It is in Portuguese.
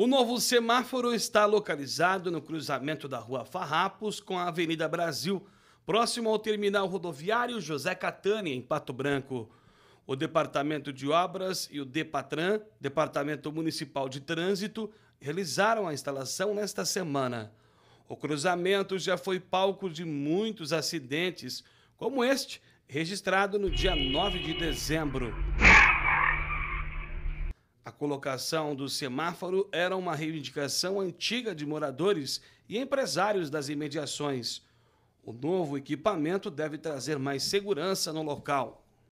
O novo semáforo está localizado no cruzamento da Rua Farrapos com a Avenida Brasil, próximo ao terminal rodoviário José Catani, em Pato Branco. O Departamento de Obras e o DEPATRAN, Departamento Municipal de Trânsito, realizaram a instalação nesta semana. O cruzamento já foi palco de muitos acidentes, como este, registrado no dia 9 de dezembro colocação do semáforo era uma reivindicação antiga de moradores e empresários das imediações. O novo equipamento deve trazer mais segurança no local.